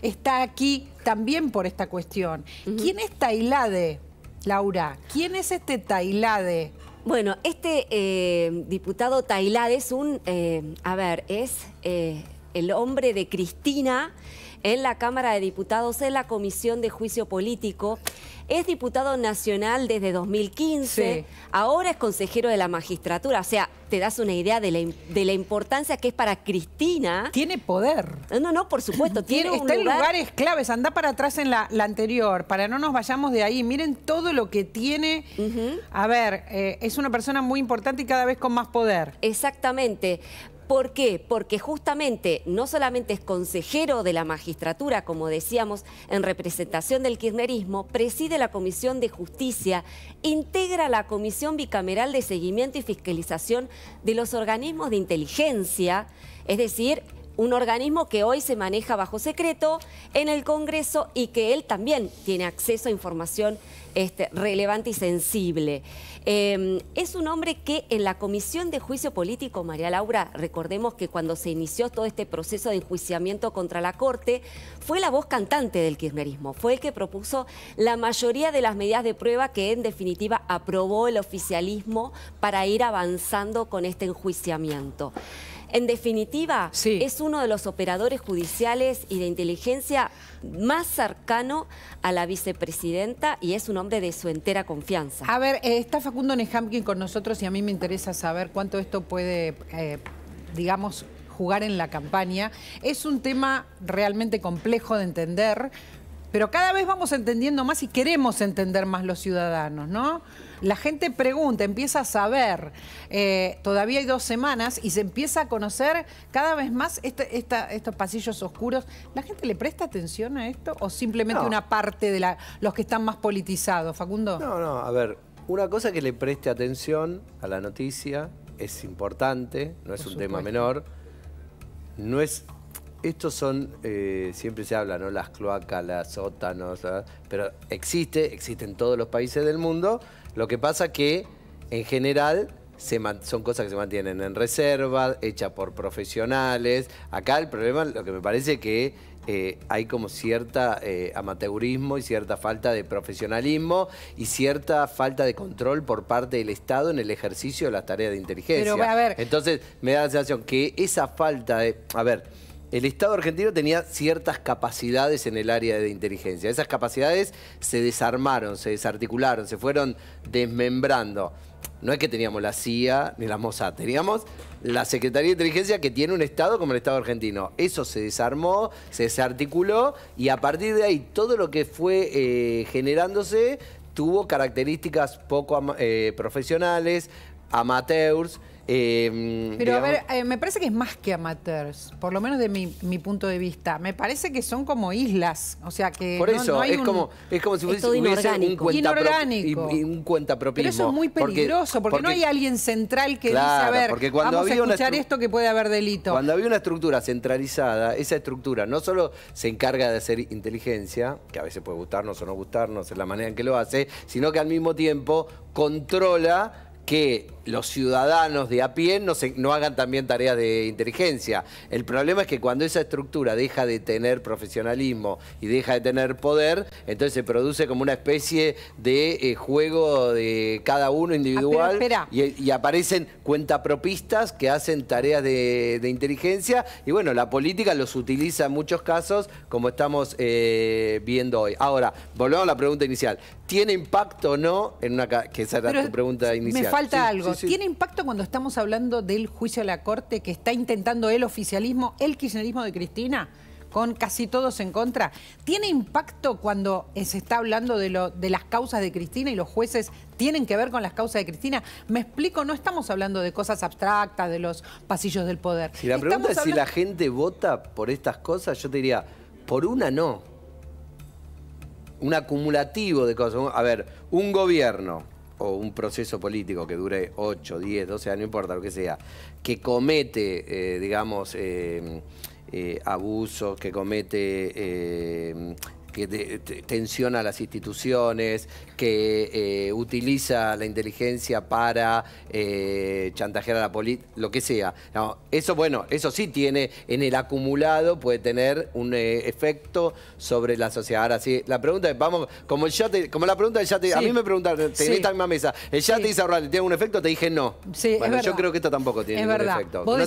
está aquí también por esta cuestión. ¿Quién es Tailade, Laura? ¿Quién es este Tailade? Bueno, este eh, diputado Tailade es un, eh, a ver, es eh, el hombre de Cristina en la Cámara de Diputados, en la Comisión de Juicio Político. Es diputado nacional desde 2015, ahora es consejero de la magistratura, o sea, te das una idea de la, importancia que es para Cristina. Tiene poder. Eh, no, no, por supuesto. Tiene, está en lugares claves, anda para atrás en la, anterior, para no nos vayamos de ahí. Miren todo lo que tiene. A ver, eh, es una persona muy importante y cada vez con más poder. Exactamente. ¿Por qué? Porque justamente no solamente es consejero de la magistratura, como decíamos, en representación del kirchnerismo, preside la Comisión de Justicia, integra la Comisión Bicameral de Seguimiento y Fiscalización de los Organismos de Inteligencia, es decir, un organismo que hoy se maneja bajo secreto en el Congreso y que él también tiene acceso a información este, relevante y sensible. Em, es un hombre que en la Comisión de Juicio Político, María Laura, recordemos que cuando se inició todo este proceso de enjuiciamiento contra la Corte, fue la voz cantante del kirchnerismo, fue el que propuso la mayoría de las medidas de prueba que en definitiva aprobó el oficialismo para ir avanzando con este enjuiciamiento. En definitiva, es uno de los operadores judiciales y de inteligencia más cercano a la vicepresidenta y es un hombre de su entera confianza. A ver, eh, está Facundo Nehamkin con nosotros y a mí me interesa saber cuánto esto puede, eh, digamos, jugar en la campaña. Es un tema realmente complejo de entender pero cada vez vamos entendiendo más y queremos entender más los ciudadanos, ¿no? La gente pregunta, empieza a saber. Eh, todavía hay dos semanas y se empieza a conocer cada vez más este, estos pasillos oscuros. ¿La gente le presta atención a esto o simplemente una parte de los que están más politizados, Facundo? No, no, a ver, una cosa que le preste atención a la noticia es importante, no es un tema menor. No es estos son, eh, siempre se habla, ¿no? Las cloacas, las sótanos, pero existe, existe en todos los países del mundo. Lo que pasa que, en general, son cosas que se mantienen en reserva, hechas por profesionales. Acá el problema, lo que me parece que eh, hay como cierta eh, amateurismo y cierta falta de profesionalismo y cierta falta de control por parte del Estado en el ejercicio de las tareas de inteligencia. Pero, a ver... Entonces, me da la sensación que esa falta de... A ver el Estado argentino tenía ciertas capacidades en el área de inteligencia. Esas capacidades se desarmaron, se desarticularon, se fueron desmembrando. No es que teníamos la CIA ni la Mossad, teníamos la Secretaría de Inteligencia que tiene un Estado como el Estado argentino. Eso se desarmó, se desarticuló y a partir de ahí todo lo que fue eh, generándose tuvo características poco eh, profesionales, amateurs. Em, Pero a ver, eh, me parece que es más que amateurs, por lo menos de mi, punto de vista. Me parece que son como islas, o sea que por eso hay es como si fuese, un cuenta Y, un cuentapropismo. Pero eso es muy peligroso porque, no hay alguien central que dice a ver, porque vamos a escuchar esto que puede haber delito. Cuando había una estructura centralizada, esa estructura no solo se encarga de hacer inteligencia, que a veces puede gustarnos o no gustarnos en la manera en que lo hace, sino que al mismo tiempo controla que los ciudadanos de a pie no, hagan también tareas de inteligencia. El problema es que cuando esa estructura deja de tener profesionalismo y deja de tener poder, entonces se produce como una especie de eh, juego de cada uno ah, individual y, aparecen cuentapropistas que hacen tareas de, inteligencia y bueno, la política los utiliza en muchos casos como estamos eh, viendo hoy. Ahora, volvemos a la pregunta inicial. ¿Tiene impacto o no en una... que esa era tu pregunta inicial. Me falta algo. ¿Tiene impacto cuando estamos hablando del juicio a la Corte que está intentando el oficialismo, el kirchnerismo de Cristina? con casi todos en contra. ¿Tiene impacto cuando se está hablando de, las causas de Cristina y los jueces tienen que ver con las causas de Cristina? Me explico, no estamos hablando de cosas abstractas, de los pasillos del poder. Si la pregunta es si la gente vota por estas cosas, yo te diría, por una no. Un acumulativo de cosas. A ver, un gobierno o un proceso político que dure 8, 10, 12 años, no importa lo que sea, que comete, eh, digamos, eh, eh, abusos, que comete que tensiona las instituciones, que eh, utiliza la inteligencia para eh, chantajear a la política, lo que sea. eso, bueno, eso sí tiene en el acumulado, puede tener un eh, efecto sobre la sociedad. Ahora sí, la pregunta es, vamos, como, el como la pregunta del yate, a mí me preguntaron, sí. en esta misma mesa, ¿el yate dice Isarral tiene un efecto? Te dije no. Sí, bueno, yo creo que esto tampoco tiene ningún efecto. no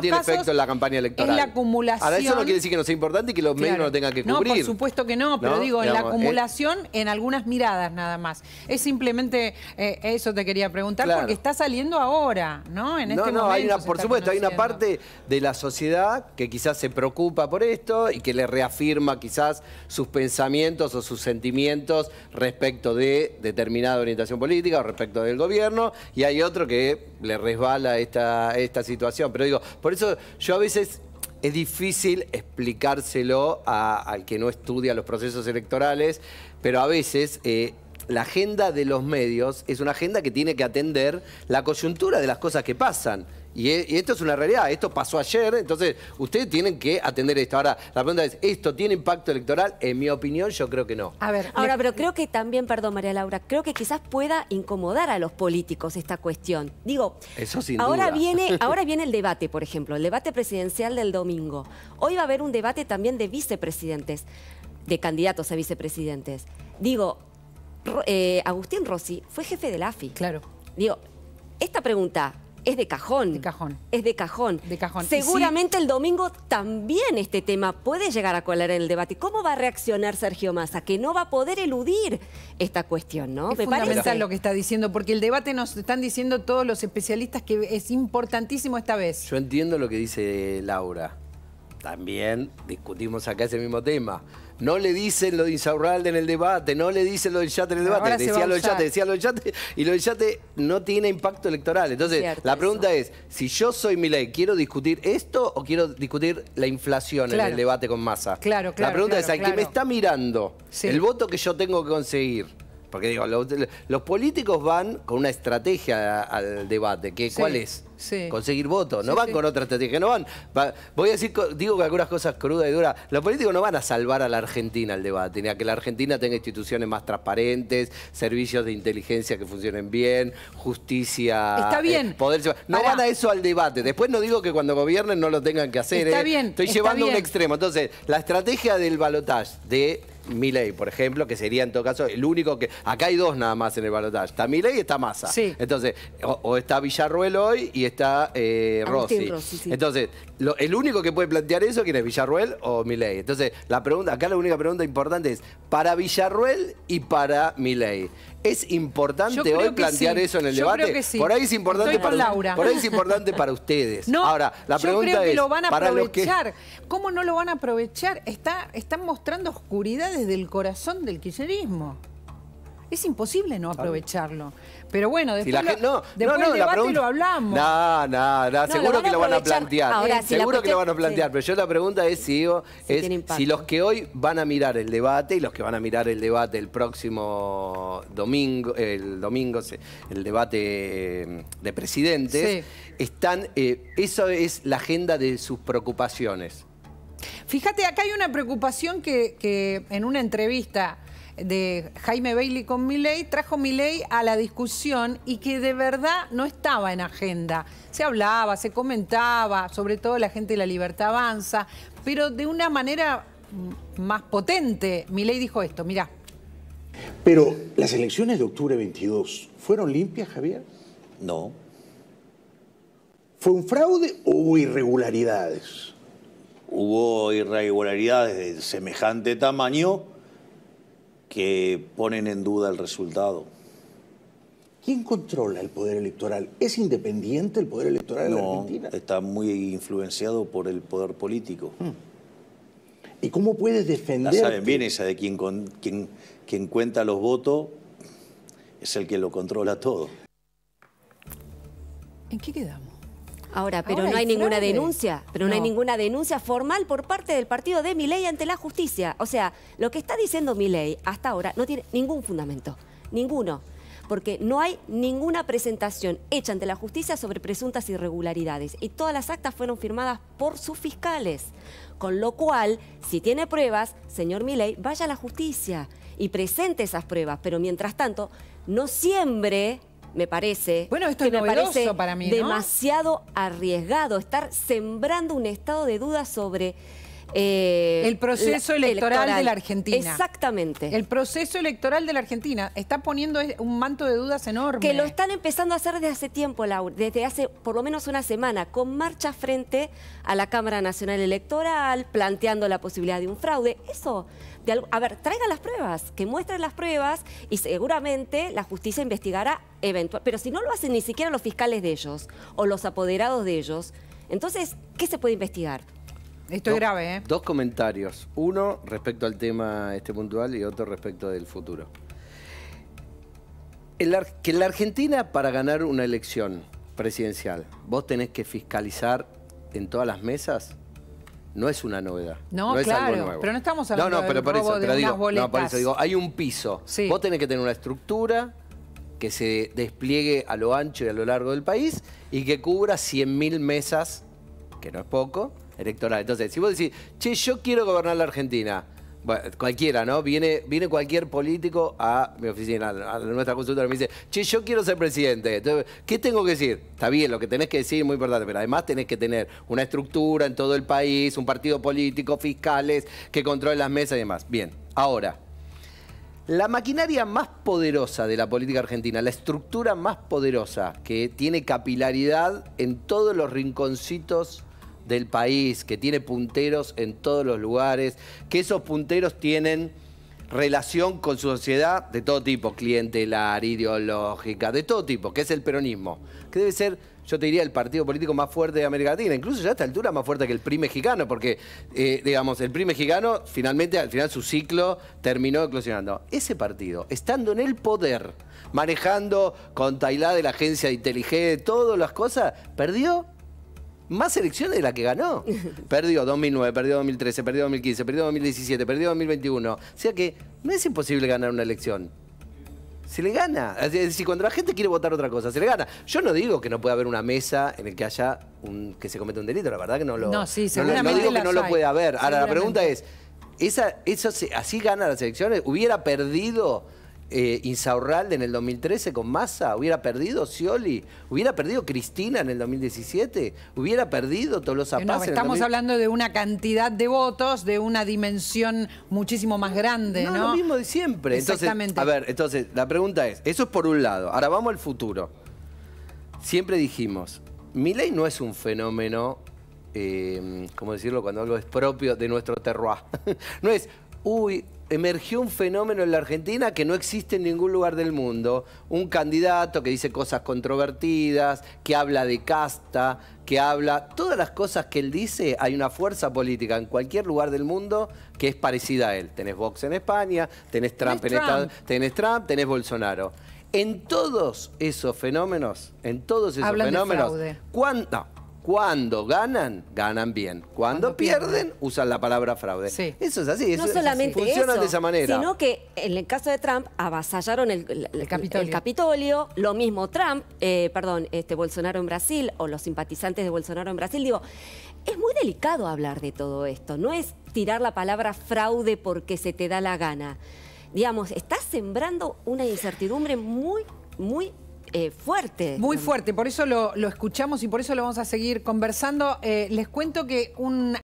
tiene, efecto en la campaña electoral. Es la acumulación. Ahora, eso no quiere decir que no sea importante y que los medios no lo tengan que cubrir. por supuesto que no no, pero digo, en la eh, acumulación en algunas miradas nada más. Es simplemente, eh, eso te quería preguntar, porque está saliendo ahora, ¿no? En este no, no, por supuesto, hay una parte de la sociedad que quizás se preocupa por esto y que le reafirma quizás sus pensamientos o sus sentimientos respecto de determinada orientación política o respecto del gobierno, y hay otro que le resbala esta, esta situación. Pero digo, por eso yo a veces es difícil explicárselo al que no estudia los procesos electorales, pero a veces eh, la agenda de los medios es una agenda que tiene que atender la coyuntura de las cosas que pasan. E, y, esto es una realidad, esto pasó ayer, entonces ustedes tienen que atender esto. Ahora, la pregunta es, ¿esto tiene impacto electoral? En mi opinión, yo creo que no. A ver, ahora, pero creo que también, perdón María Laura, creo que quizás pueda incomodar a los políticos esta cuestión. Digo, ahora, Viene, ahora viene el debate, por ejemplo, el debate presidencial del domingo. Hoy va a haber un debate también de vicepresidentes, de candidatos a vicepresidentes. Digo, eh, Agustín Rossi fue jefe del AFI. Claro. Digo, esta pregunta es de cajón. De cajón. Es de cajón. De cajón. Seguramente el domingo también este tema puede llegar a colar en el debate. ¿Cómo va a reaccionar Sergio Massa? Que no va a poder eludir esta cuestión, ¿no? Es fundamental lo que está diciendo, porque el debate nos están diciendo todos los especialistas que es importantísimo esta vez. Yo entiendo lo que dice Laura. También discutimos acá ese mismo tema. No le dicen lo de Insaurralde en el debate, no le dicen lo del yate en el debate. Decía lo del yate, decía lo del yate, y lo del yate no tiene impacto electoral. Entonces, la pregunta es, si yo soy ley, ¿quiero discutir esto o quiero discutir la inflación en el debate con masa? Claro, claro. La pregunta es, ¿a quién que me está mirando, el voto que yo tengo que conseguir. Porque digo, los, políticos van con una estrategia al debate, que ¿cuál es? conseguir votos. No van con otra estrategia, no van. voy a decir, digo que algunas cosas crudas y duras. Los políticos no van a salvar a la Argentina al debate, ni a que la Argentina tenga instituciones más transparentes, servicios de inteligencia que funcionen bien, justicia. Está eh, bien. poder No van a eso al debate. Después no digo que cuando gobiernen no lo tengan que hacer. Está eh. bien. Estoy llevando a un extremo. Entonces, la estrategia del balotaje de Milei, por ejemplo, que sería en todo caso el único que... Acá hay dos nada más en el balotaje. Está Milei y está Massa. Sí. Entonces, o, está Villarruel hoy y está eh, Rossi. Entonces, el único que puede plantear eso, ¿quién es Villarruel o Milei? Entonces, la pregunta, acá la única pregunta importante es, para Villarruel y para Milei, ¿Es importante hoy plantear eso en el debate? Por ahí es importante para es importante para ustedes. No, Ahora, la pregunta yo creo que lo van a aprovechar. ¿Cómo no lo van a aprovechar? Está, están mostrando oscuridad desde el corazón del kirchnerismo es imposible no aprovecharlo. Pero bueno, después, no, no, debate lo hablamos. No, no, seguro que lo van a plantear. seguro que lo van a plantear, pero yo la pregunta es, si, los que hoy van a mirar el debate y los que van a mirar el debate el próximo domingo, el domingo, el debate mm, de presidentes, están, eh, eso es la agenda de sus preocupaciones. Fíjate, acá hay una preocupación que en una entrevista de Jaime Bailey con Milei trajo Milei a la discusión y que de verdad no estaba en agenda. Se hablaba, se comentaba, sobre todo la gente de la libertad avanza, pero de una manera más potente. Miley dijo esto, mirá. Pero las elecciones de octubre 22 fueron limpias, Javier? No. ¿Fue un fraude o hubo irregularidades? Hubo irregularidades de semejante tamaño que ponen en duda el resultado. ¿Quién controla el poder electoral? ¿Es independiente el poder electoral en la Argentina? Está muy influenciado por el poder político. Hmm. ¿Y cómo puedes defender? La saben bien esa de quien cuenta los votos es el que lo controla todo. ¿En qué quedamos? Ahora, pero no hay, ninguna denuncia, pero no. hay ninguna denuncia formal por parte del partido de Miley ante la justicia. O sea, lo que está diciendo Miley hasta ahora no tiene ningún fundamento, ninguno, porque no hay ninguna presentación hecha ante la justicia sobre presuntas irregularidades y todas las actas fueron firmadas por sus fiscales. Con lo cual, si tiene pruebas, señor Miley, vaya a la justicia y presente esas pruebas, pero mientras tanto, no siembre me parece. Bueno, esto me Demasiado arriesgado estar sembrando un estado de duda sobre eh, el proceso electoral, de la Argentina. Exactamente. El proceso electoral de la Argentina está poniendo un manto de dudas enorme. Que lo están empezando a hacer desde hace tiempo, desde hace por lo menos una semana, con marcha frente a la Cámara Nacional Electoral, planteando la posibilidad de un fraude. Eso, de a ver, traigan las pruebas, que muestren las pruebas y seguramente la justicia investigará eventualmente. Pero si no lo hacen ni siquiera los fiscales de ellos o los apoderados de ellos, entonces, ¿qué se puede investigar? Esto es grave, ¿eh? Dos comentarios. Uno respecto al tema este puntual y otro respecto del futuro. que en la Argentina, para ganar una elección presidencial, vos tenés que fiscalizar en todas las mesas, no es una novedad. No, no claro, es algo nuevo. pero no estamos hablando no, no, pero eso, de pero digo, No, eso digo, hay un piso. Vos tenés que tener una estructura que se despliegue a lo ancho y a lo largo del país y que cubra 100.000 mesas, que no es poco, electoral. Entonces, si vos decís, che, yo quiero gobernar la Argentina, cualquiera, ¿no? Viene, viene cualquier político a mi oficina, a nuestra consultora, y me dice, che, yo quiero ser presidente. Entonces, ¿qué tengo que decir? Está bien, lo que tenés que decir es muy importante, pero además tenés que tener una estructura en todo el país, un partido político, fiscales, que controle las mesas y demás. Bien, ahora, la maquinaria más poderosa de la política argentina, la estructura más poderosa que tiene capilaridad en todos los rinconcitos del país, que tiene punteros en todos los lugares, que esos punteros tienen relación con su sociedad de todo tipo, clientelar, ideológica, de todo tipo, que es el peronismo, que debe ser, yo te diría, el partido político más fuerte de América Latina, incluso ya a esta altura más fuerte que el PRI mexicano, porque, eh, digamos, el PRI mexicano finalmente, al final su ciclo terminó eclosionando. Ese partido, estando en el poder, manejando con Tailá de la agencia de inteligencia, todas las cosas, perdió más elecciones de la que ganó. Perdió 2009, perdió 2013, perdió 2015, perdió 2017, perdió 2021. O sea que no es imposible ganar una elección. Se le gana. Es decir, cuando la gente quiere votar otra cosa, se le gana. Yo no digo que no pueda haber una mesa en la que haya un, que se cometa un delito. La verdad que no lo. No, sí, no, no digo que no lo puede haber. Ahora, la pregunta es: ¿esa, eso ¿así gana las elecciones? ¿Hubiera perdido? eh, Insaurralde en el 2013 con Massa? ¿Hubiera perdido Scioli? ¿Hubiera perdido Cristina en el 2017? ¿Hubiera perdido Tolosa Paz? No, estamos hablando de una cantidad de votos, de una dimensión muchísimo más grande, ¿no? ¿no? lo mismo de siempre. Exactamente. a ver, entonces, la pregunta es, eso es por un lado. Ahora vamos al futuro. Siempre dijimos, ley no es un fenómeno, eh, ¿cómo decirlo cuando algo es propio de nuestro terroir? no es, uy, emergió un fenómeno en la Argentina que no existe en ningún lugar del mundo. Un candidato que dice cosas controvertidas, que habla de casta, que habla... Todas las cosas que él dice, hay una fuerza política en cualquier lugar del mundo que es parecida a él. Tenés Vox en España, tenés Trump, en Estados Unidos, tenés, Trump tenés Bolsonaro. En todos esos fenómenos, en todos esos fenómenos, de cuando ganan, ganan bien. Cuando, pierden, usan la palabra fraude. Eso es así. no solamente funciona de esa manera. Sino que en el caso de Trump avasallaron el, Capitolio. Lo mismo Trump, eh, perdón, este Bolsonaro en Brasil o los simpatizantes de Bolsonaro en Brasil. Digo, es muy delicado hablar de todo esto. No es tirar la palabra fraude porque se te da la gana. Digamos, estás sembrando una incertidumbre muy, muy eh, fuerte. Muy fuerte, por eso lo, escuchamos y por eso lo vamos a seguir conversando. Eh, les cuento que un